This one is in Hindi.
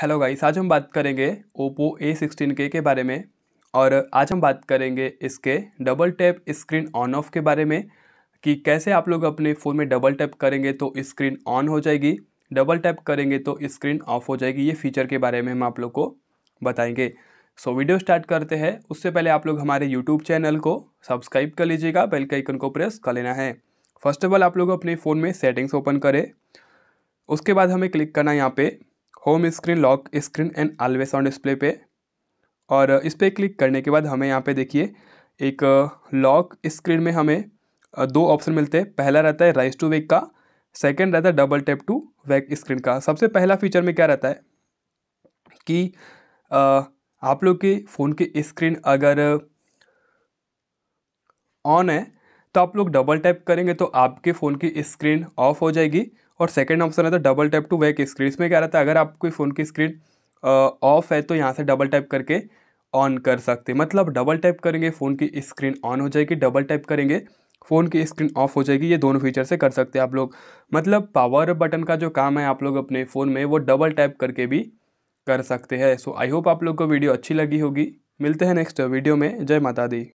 हेलो गाइस आज हम बात करेंगे ओप्पो ए सिक्सटीन के के बारे में और आज हम बात करेंगे इसके double tap screen on off के बारे में कि कैसे आप लोग अपने फ़ोन में डबल टैप करेंगे तो स्क्रीन ऑन हो जाएगी डबल टैप करेंगे तो स्क्रीन ऑफ हो जाएगी ये फीचर के बारे में हम आप लोग को बताएंगे सो वीडियो स्टार्ट करते हैं उससे पहले आप लोग हमारे यूट्यूब चैनल को सब्सक्राइब कर लीजिएगा बेल के आइकन को प्रेस कर लेना है फर्स्ट ऑफ ऑल आप लोग अपने फ़ोन में सेटिंग्स ओपन करें उसके बाद हमें क्लिक करना है यहाँ पर home screen lock screen and always on display पे और इस पर क्लिक करने के बाद हमें यहाँ पे देखिए एक लॉक स्क्रीन में हमें दो ऑप्शन मिलते हैं पहला रहता है राइस टू वेक का सेकंड रहता है double tap to wake screen का सबसे पहला फीचर में क्या रहता है कि आप लोग के फ़ोन की स्क्रीन अगर ऑन है तो आप लोग डबल टैप करेंगे तो आपके फ़ोन की स्क्रीन ऑफ हो जाएगी और सेकेंड ऑप्शन रहता है double tap to wake screen इसमें क्या रहता है अगर आपके फ़ोन की स्क्रीन ऑफ है तो यहाँ से डबल टैप करके ऑन कर सकते हैं मतलब डबल टैप करेंगे फ़ोन की स्क्रीन ऑन हो जाएगी डबल टैप करेंगे फ़ोन की स्क्रीन ऑफ हो जाएगी ये दोनों फीचर से कर सकते हैं आप लोग मतलब पावर बटन का जो काम है आप लोग अपने फ़ोन में वो डबल टैप करके भी कर सकते हैं सो आई होप आप लोग को वीडियो अच्छी लगी होगी मिलते हैं नेक्स्ट वीडियो में जय माता दी